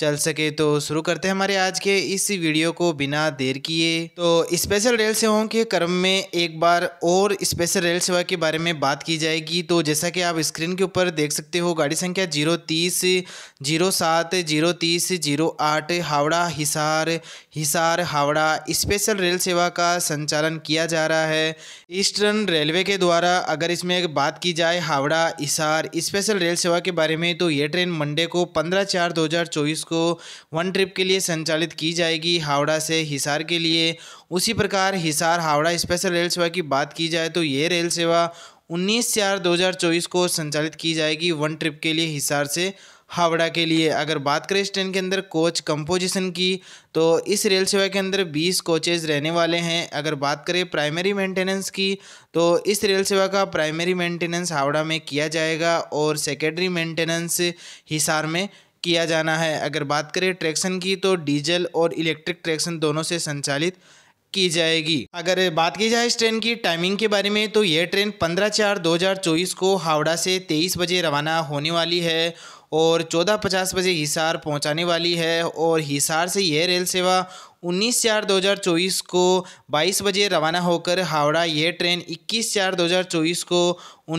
चल सके तो शुरू करते हैं हमारे आज के इस वीडियो को बिना देर किए तो स्पेशल रेल सेवाओं के क्रम में एक बार और स्पेशल रेल सेवा के बारे में बात की जाएगी तो जैसा कि आप स्क्रीन के ऊपर देख सकते हो गाड़ी संख्या जीरो तीस जीरो सात जीरो तीस जीरो आठ हावड़ा हिसार हिसार हावड़ा स्पेशल रेल सेवा का संचालन किया जा रहा है ईस्टर्न रेलवे के द्वारा अगर इसमें बात की जाए हावड़ा हिसार स्पेशल रेल सेवा के बारे में तो ये ट्रेन मंडे को पंद्रह चार दो हज़ार चौबीस जिसको वन ट्रिप के लिए संचालित की जाएगी हावड़ा से हिसार के लिए उसी प्रकार हिसार हावड़ा स्पेशल रेल सेवा की बात की जाए तो ये रेल सेवा 19 चार 2024 को संचालित की जाएगी वन ट्रिप के लिए हिसार से हावड़ा के लिए अगर बात करें इस ट्रेन के अंदर कोच कंपोजिशन की तो इस रेल सेवा के अंदर 20 कोचेज रहने वाले हैं अगर बात करें प्राइमरी मेंटेनेंस की तो इस रेल सेवा का प्राइमरी मेंटेनेंस हावड़ा में किया जाएगा और सेकेंडरी मेंटेनेंस हिसार में किया जाना है अगर बात करें ट्रैक्शन की तो डीजल और इलेक्ट्रिक ट्रैक्शन दोनों से संचालित की जाएगी अगर बात की जाए इस ट्रेन की टाइमिंग के बारे में तो यह ट्रेन 15 चार 2024 को हावड़ा से 23 बजे रवाना होने वाली है और 14:50 बजे हिसार पहुंचाने वाली है और हिसार से यह रेल सेवा 19 चार 2024 को 22 बजे रवाना होकर हावड़ा यह ट्रेन 21 चार 2024 को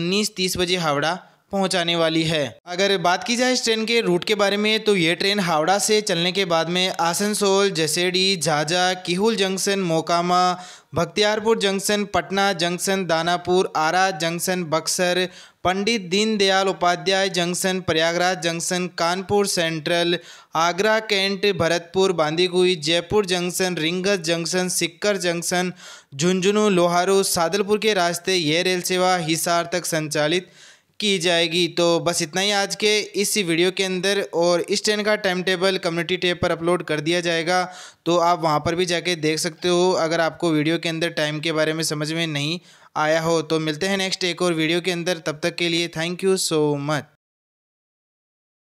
19:30 बजे हावड़ा पहुंचाने वाली है अगर बात की जाए इस ट्रेन के रूट के बारे में तो ये ट्रेन हावड़ा से चलने के बाद में Asansol Jasidih Jhajha Kiul junction Mokama Bakhtiyarpur junction Patna junction Danapur Ara junction Buxar Pandit Deendayal Upadhyay junction Prayagraj junction Kanpur central Agra cantt Bharatpur Bandikui Jaipur junction Ringas junction Sikar junction Jhunjhunu Loharu Sadulpur के रास्ते ये रेल सेवा हिसार तक संचालित की जाएगी तो बस इतना ही आज के इस वीडियो के अंदर और इस ट्रेन का टाइम टेबल कम्युनिटी टेप पर अपलोड कर दिया जाएगा तो आप वहां पर भी जाके देख सकते हो अगर आपको वीडियो के अंदर टाइम के बारे में समझ में नहीं आया हो तो मिलते हैं नेक्स्ट एक और वीडियो के अंदर तब तक के लिए थैंक यू सो मच